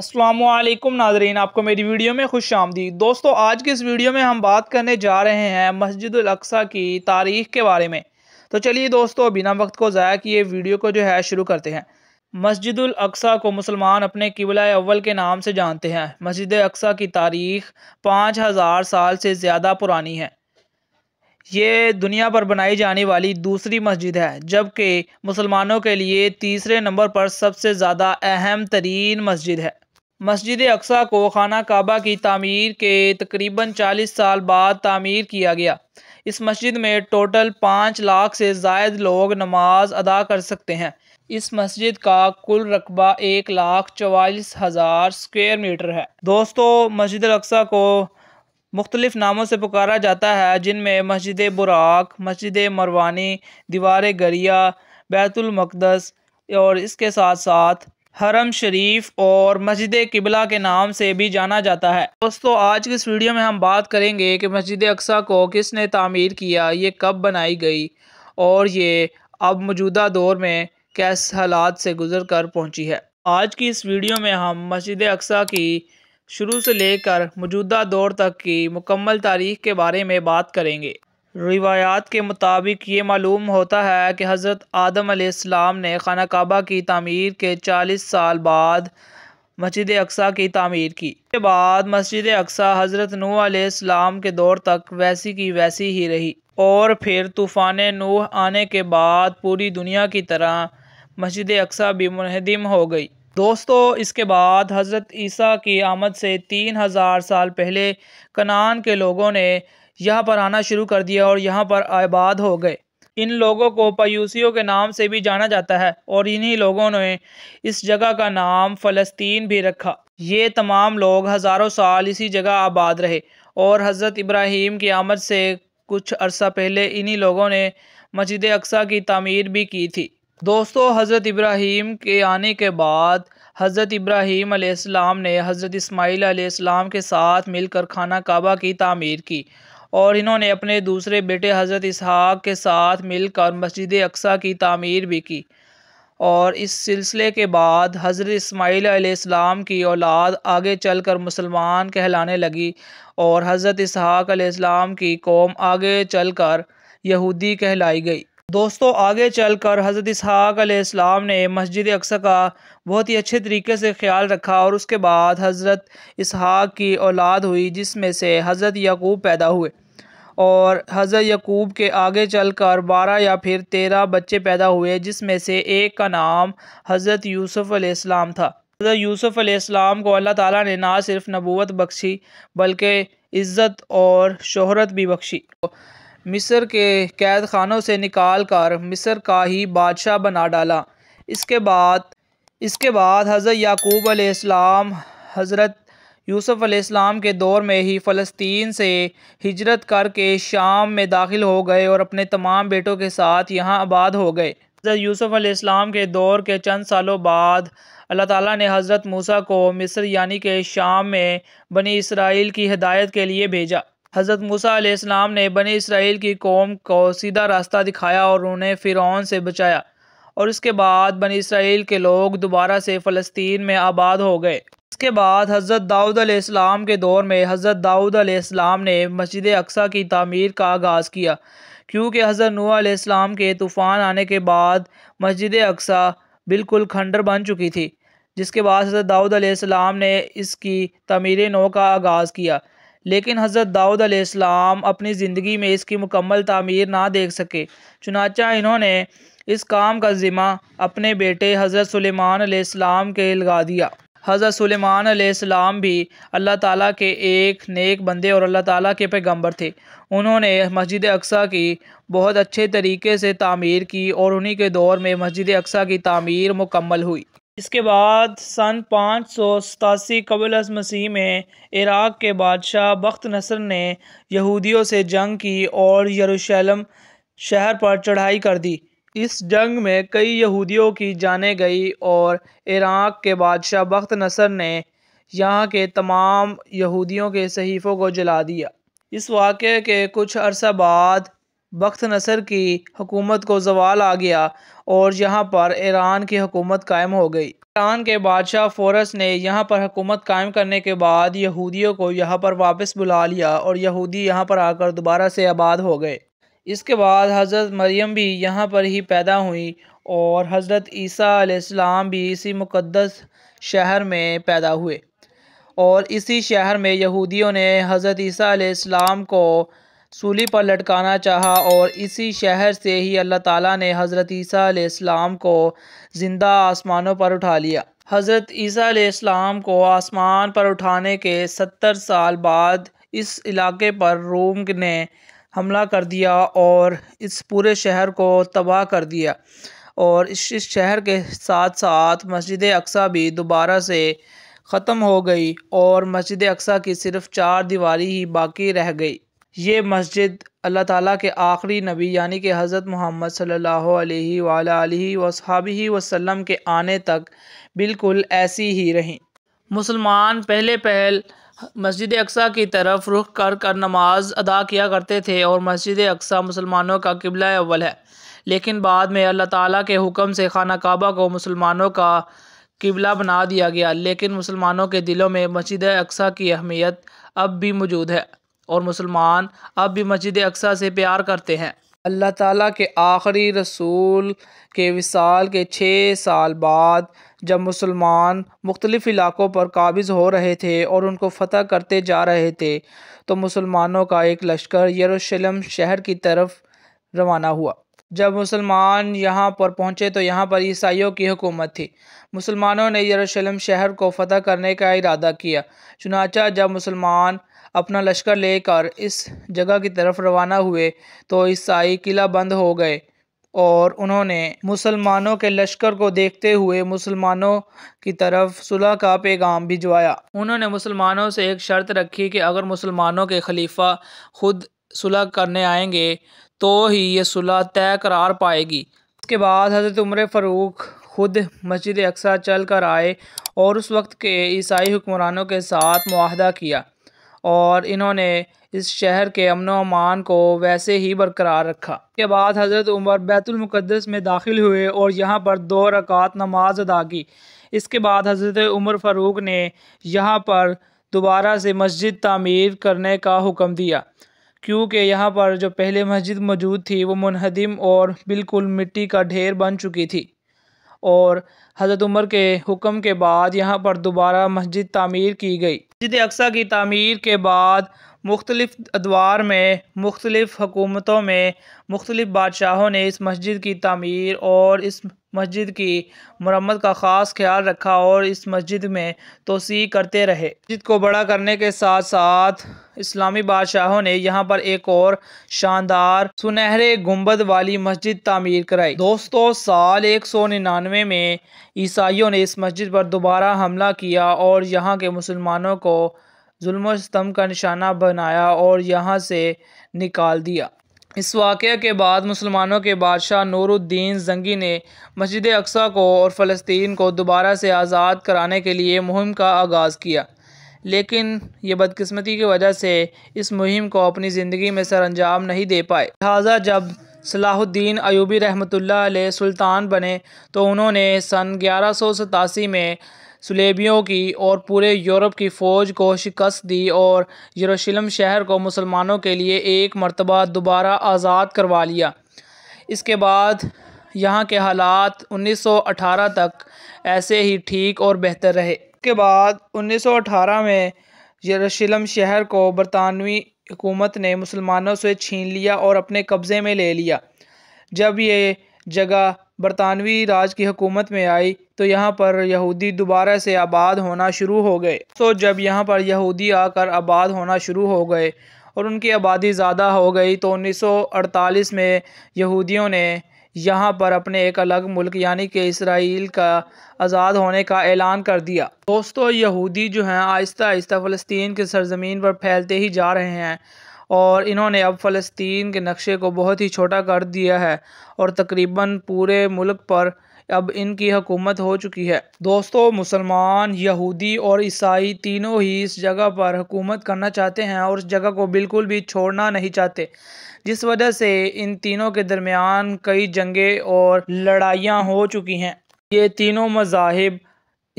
असलम नाजरीन आपको मेरी वीडियो में खुश आमदी दोस्तों आज की इस वीडियो में हम बात करने जा रहे हैं मस्जिद अक्सा की तारीख के बारे में तो चलिए दोस्तों बिना वक्त को ज़ाया किए वीडियो को जो है शुरू करते हैं मस्जिद अक्सा को मुसलमान अपने किबला अव्वल के नाम से जानते हैं मस्जिद अक्सा की तारीख पाँच हज़ार साल से ज़्यादा पुरानी है ये दुनिया पर बनाई जाने वाली दूसरी मस्जिद है जबकि मुसलमानों के लिए तीसरे नंबर पर सबसे ज़्यादा अहम तरीन मस्जिद है मस्जिद अक्सा को खाना काबा की तमीर के तकरीबन 40 साल बाद तमीर किया गया इस मस्जिद में टोटल पाँच लाख से जायद लोग नमाज अदा कर सकते हैं इस मस्जिद का कुल रकबा एक लाख चवालीस हज़ार स्क्वेयर मीटर है दोस्तों मस्जिद अक्सा को मुख्तलिफ़ नामों से पुकारा जाता है जिनमें मस्जिद बुराक मस्जिद मरवानी दीवार गरिया बैतुलमक़दस और इसके साथ साथ हरम शरीफ और मस्जिद किबला के नाम से भी जाना जाता है दोस्तों आज की इस वीडियो में हम बात करेंगे कि मस्जिद अक्सा को किसने तामीर किया ये कब बनाई गई और ये अब मौजूदा दौर में कैसे हालात से गुजर कर पहुँची है आज की इस वीडियो में हम मस्जिद अक्सा की शुरू से लेकर मौजूदा दौर तक की मुकम्मल तारीख के बारे में बात करेंगे रिवायात के मुताबिक ये मालूम होता है कि हज़रत आदम आसमाम ने खाना काबा की तमीर के चालीस साल बाद मस्जिद अक्सा की तमीर की इसके बाद मस्जिद अक्सा हज़रत नूह आम के दौर तक वैसी की वैसी ही रही और फिर तूफ़ान नूह आने के बाद पूरी दुनिया की तरह मस्जिद अक्सा भी मनहदम हो गई दोस्तों इसके बाद हज़रत ईसा की आमद से तीन हज़ार साल पहले कनान के लोगों ने यहाँ पर आना शुरू कर दिया और यहाँ पर आबाद हो गए इन लोगों को पयूसियों के नाम से भी जाना जाता है और इन्हीं लोगों ने इस जगह का नाम फ़लस्तीन भी रखा ये तमाम लोग हज़ारों साल इसी जगह आबाद रहे और हज़रत इब्राहिम की आमद से कुछ अरसा पहले इन्हीं लोगों ने मस्जिद अक्सा की तमीर भी की थी दोस्तों हज़रत इब्राहिम के आने के बाद हज़रत इब्राहिम आसमाम ने हज़रत इस्माईल आसमाम के साथ मिलकर खाना काबा की तमीर की और इन्होंने अपने दूसरे बेटे हज़रत इसहाक के साथ मिलकर मस्जिद अक्सा की तमीर भी की और इस सिलसिले के बाद हज़रत इसमाईल आसमाम की औलाद आगे चल कर मुसलमान कहलाने लगी और हज़रत इसहाक आसमाम की कौम आगे चल कर यहूदी कहलाई गई दोस्तों आगे चल कर हज़रत इसहाक आसमाम ने मस्जिद अक्सा का बहुत ही अच्छे तरीके से ख्याल रखा और उसके बाद हज़रत इसहाक की औलाद हुई जिसमें से हज़रत याकूब पैदा हुए और हज़र यकूब के आगे चल कर बारह या फिर तेरह बच्चे पैदा हुए जिसमें से एक का नाम हज़रत यूसुफ़ अलैहिस्सलाम था हज़रत यूसुफ़ अलैहिस्सलाम को अल्लाह ताला ने ना सिर्फ नबूवत बख्शी बल्कि इज़्ज़त और शोहरत भी बख्शी मिस्र के कैद खानों से निकाल कर मिस्र का ही बादशाह बना डाला इसके बाद इसके बाद हज़रत याकूब अलैहिस्सलाम हज़रत यूसुफ अलैहिस्सलाम के दौर में ही फ़लस्तीन से हिजरत करके शाम में दाखिल हो गए और अपने तमाम बेटों के साथ यहाँ आबाद हो गए हज़रत यूसुफ अलैहिस्सलाम के दौर के चंद सालों बाद अल्लाह ताला ने हज़रत मूसा को मिस्र यानी के शाम में बनी इसराइल की हिदायत के लिए भेजा हज़रत मूसा अलैहिस्सलाम ने बनी इसराइल की कौम को सीधा रास्ता दिखाया और उन्हें फ़िरौन से बचाया और इसके बाद बनी इसराइल के लोग दोबारा से फ़लस्तीन में आबाद हो गए इसके बाद हज़रत दाऊद अलैहिस्सलाम के दौर में हज़रत दाऊद अलैहिस्सलाम ने मस्जिद अक्सा की तमीर का आगाज़ किया क्योंकि हज़रत नूह अलैहिस्सलाम के तूफ़ान आने के बाद मस्जिद अक्सा बिल्कुल खंडर बन चुकी थी जिसके बाद हज़रत दाऊद अलैहिस्सलाम ने इसकी तमीर नौ का आगाज़ किया लेकिन हज़रत दाऊद अलैहिस्सलाम अपनी ज़िंदगी में इसकी मुकम्मल तमीर ना देख सके चुनाचा इन्होंने इस काम का ज़िम्मा अपने बेटे हज़रत सलेमान अलैहिस्सलाम के लगा दिया हज़रत सुलेमान आसमाम भी अल्लाह ताला के एक नेक बंदे और अल्लाह ताला के पैगंबर थे उन्होंने मस्जिद अक्सा की बहुत अच्छे तरीके से तामीर की और उन्हीं के दौर में मस्जिद अक्सा की तामीर मुकम्मल हुई इसके बाद सन पाँच सौ सतासी कबल मसीह में इराक़ के बादशाह बख्त नसर ने यहूदियों से जंग की और यरूशलेम शहर पर चढ़ाई कर दी इस जंग में कई यहूदियों की जाने गई और इराक़ के बादशाह बख्त नसर ने यहाँ के तमाम यहूदियों के सहीफ़ों को जला दिया इस वाक़े के कुछ अरसा बाद बख्त नसर की हुकूमत को जवाल आ गया और यहाँ पर ईरान की हुकूमत कायम हो गई ईरान के बादशाह फोरस ने यहाँ पर हुकूमत कायम करने के बाद यहूदियों को यहाँ पर वापस बुला लिया और यहूदी यहाँ पर आकर दोबारा से आबाद हो गए इसके बाद हज़रत मरियम भी यहाँ पर ही पैदा हुई और हज़रत ईसा अलैहिस्सलाम भी इसी मुक़दस शहर में पैदा हुए और इसी शहर में यहूदियों ने हज़रत ईसा अलैहिस्सलाम को सूली पर लटकाना चाहा और इसी शहर से ही अल्लाह ताला ने हज़रत ईसा अलैहिस्सलाम को ज़िंदा आसमानों पर उठा लिया हज़रत ईसा अलैहिस्सलाम को आसमान पर उठाने के सत्तर साल बाद इस इलाके पर रोम ने हमला कर दिया और इस पूरे शहर को तबाह कर दिया और इस शहर के साथ साथ मस्जिद अक्सा भी दोबारा से ख़त्म हो गई और मस्जिद अक्सा की सिर्फ़ चार दीवारी ही बाकी रह गई ये मस्जिद अल्लाह ताला के आखिरी नबी यानी कि हज़रत मोहम्मद सल्लल्लाहु अलैहि वसहाबी वसल्लम के आने तक बिल्कुल ऐसी ही रहीं मुसलमान पहले पहल मस्जिद अक्सा की तरफ रुख कर कर नमाज अदा किया करते थे और मस्जिद अक्सा मुसलमानों का किबला अव्वल है लेकिन बाद में अल्लाह ताला के हुक्म से खाना काबा को मुसलमानों का किबला बना दिया गया लेकिन मुसलमानों के दिलों में मस्जिद अक्सा की अहमियत अब भी मौजूद है और मुसलमान अब भी मस्जिद अक्सा से प्यार करते हैं अल्लाह ताला के आखिरी रसूल के विसाल के छः साल बाद जब मुसलमान मुख्तलिफ़ इलाक़ों पर काबिज़ हो रहे थे और उनको फ़तह करते जा रहे थे तो मुसलमानों का एक लश्कर यरूशलेम शहर की तरफ रवाना हुआ जब मुसलमान यहाँ पर पहुँचे तो यहाँ पर ईसाइयों की हुकूमत थी मुसलमानों ने यरूशलेम शहर को फ़तह करने का इरादा किया चुनाचा जब मुसलमान अपना लश्कर लेकर इस जगह की तरफ रवाना हुए तो ईसाई किला बंद हो गए और उन्होंने मुसलमानों के लश्कर को देखते हुए मुसलमानों की तरफ सुलह का पैगाम भिजवाया उन्होंने मुसलमानों से एक शर्त रखी कि अगर मुसलमानों के खलीफा खुद सुलह करने आएंगे तो ही ये सुलह तय करार पाएगी इसके बाद हज़रत उम्र फ़ारूक खुद मस्जिद अक्सा चल कर आए और उस वक्त के ईसाई हुक्मरानों के साथ माहदा किया और इन्होंने इस शहर के अमन अमान को वैसे ही बरकरार रखा के बाद हज़रत उमर बैतुलमक़दस में दाखिल हुए और यहाँ पर दो रकात नमाज अदा की इसके बाद हज़रत उमर फ़ारूक ने यहाँ पर दोबारा से मस्जिद तमीर करने का हुक्म दिया क्योंकि यहाँ पर जो पहले मस्जिद मौजूद थी वो मुनहदम और बिल्कुल मिट्टी का ढेर बन चुकी थी और हज़रत उमर के हुक्म के बाद यहाँ पर दोबारा मस्जिद तामीर की गई मस्जिद अक्सा की तामीर के बाद मुख्तलिफ़ अदवार में मुख्तलिफ़ हुकूमतों में मुख्तलिफ़ बादशाहों ने इस मस्जिद की तमीर और इस मस्जिद की मरम्मत का ख़ास ख्याल रखा और इस मस्जिद में तोसी करते रहे मस्जिद को बड़ा करने के साथ साथ इस्लामी बादशाहों ने यहाँ पर एक और शानदार सुनहरे गुम्बद वाली मस्जिद तामीर कराई दोस्तों साल एक सौ निन्यानवे में ईसाइयों ने इस मस्जिद पर दोबारा हमला किया और यहाँ के मुसलमानों को जुल्म सितम का निशाना बनाया और यहाँ से निकाल दिया इस वाक़े के बाद मुसलमानों के बादशाह नूरुद्दीन जंगी ने मस्जिद अक्सा को और फ़लस्तीन को दोबारा से आज़ाद कराने के लिए मुहिम का आगाज़ किया लेकिन ये बदकस्मती की वजह से इस मुहिम को अपनी ज़िंदगी में सर अंजाम नहीं दे पाए लिहाजा जब सलाहुद्दीन अयूबी रहमतुल्लाह सुल्तान बने तो उन्होंने सन ग्यारह सौ सतासी में सलेबियों की और पूरे यूरोप की फ़ौज को शिकस्त दी और यरूशलेम शहर को मुसलमानों के लिए एक मरतबा दोबारा आज़ाद करवा लिया इसके बाद यहाँ के हालात 1918 तक ऐसे ही ठीक और बेहतर रहे इसके बाद 1918 में यरूशलेम शहर को बरतानवी हुकूमत ने मुसलमानों से छीन लिया और अपने कब्ज़े में ले लिया जब ये जगह बरतानवी राज की हुकूमत में आई तो यहाँ पर यहूदी दोबारा से आबाद होना शुरू हो गए तो जब यहाँ पर यहूदी आकर आबाद होना शुरू हो गए और उनकी आबादी ज़्यादा हो गई तो 1948 में यहूदियों ने यहाँ पर अपने एक अलग मुल्क यानी कि इसराइल का आज़ाद होने का ऐलान कर दिया दोस्तों यहूदी जो हैं आहिस्ता आहिस्ता फ़लस्तीन के सरजमीन पर फैलते ही जा रहे हैं और इन्होंने अब फ़लस्तीन के नक्शे को बहुत ही छोटा कर दिया है और तकरीबन पूरे मुल्क पर अब इनकी हुकूमत हो चुकी है दोस्तों मुसलमान यहूदी और ईसाई तीनों ही इस जगह पर हुकूमत करना चाहते हैं और इस जगह को बिल्कुल भी छोड़ना नहीं चाहते जिस वजह से इन तीनों के दरमियान कई जंगें और लड़ाइयाँ हो चुकी हैं ये तीनों मजाहब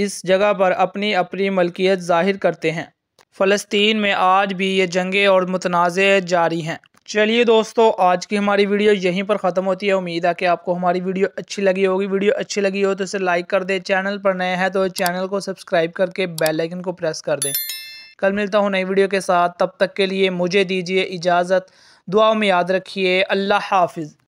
इस जगह पर अपनी अपनी मलकियत ज़ाहिर करते हैं फ़लस्तीन में आज भी ये जंगे और मुतनाज़ जारी हैं चलिए दोस्तों आज की हमारी वीडियो यहीं पर ख़त्म होती है उम्मीद है कि आपको हमारी वीडियो अच्छी लगी होगी वीडियो अच्छी लगी हो तो इसे लाइक कर दें चैनल पर नए हैं तो चैनल को सब्सक्राइब करके बेल आइकन को प्रेस कर दें कल मिलता हूँ नई वीडियो के साथ तब तक के लिए मुझे दीजिए इजाज़त दुआओं में याद रखिए अल्लाह हाफिज़